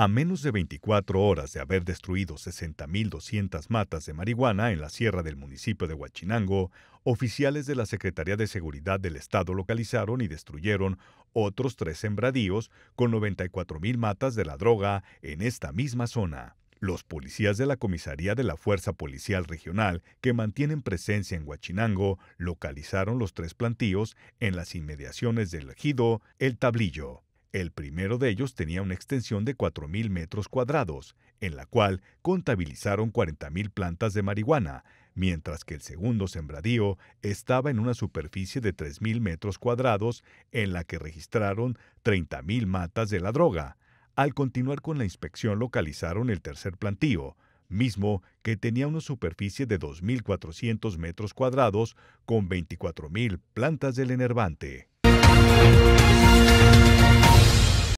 A menos de 24 horas de haber destruido 60.200 matas de marihuana en la sierra del municipio de Huachinango, oficiales de la Secretaría de Seguridad del Estado localizaron y destruyeron otros tres sembradíos con 94.000 matas de la droga en esta misma zona. Los policías de la comisaría de la Fuerza Policial Regional, que mantienen presencia en Huachinango, localizaron los tres plantíos en las inmediaciones del ejido El Tablillo. El primero de ellos tenía una extensión de 4.000 metros cuadrados, en la cual contabilizaron 40.000 plantas de marihuana, mientras que el segundo sembradío estaba en una superficie de 3.000 metros cuadrados, en la que registraron 30.000 matas de la droga. Al continuar con la inspección localizaron el tercer plantío, mismo que tenía una superficie de 2.400 metros cuadrados con 24.000 plantas del enervante.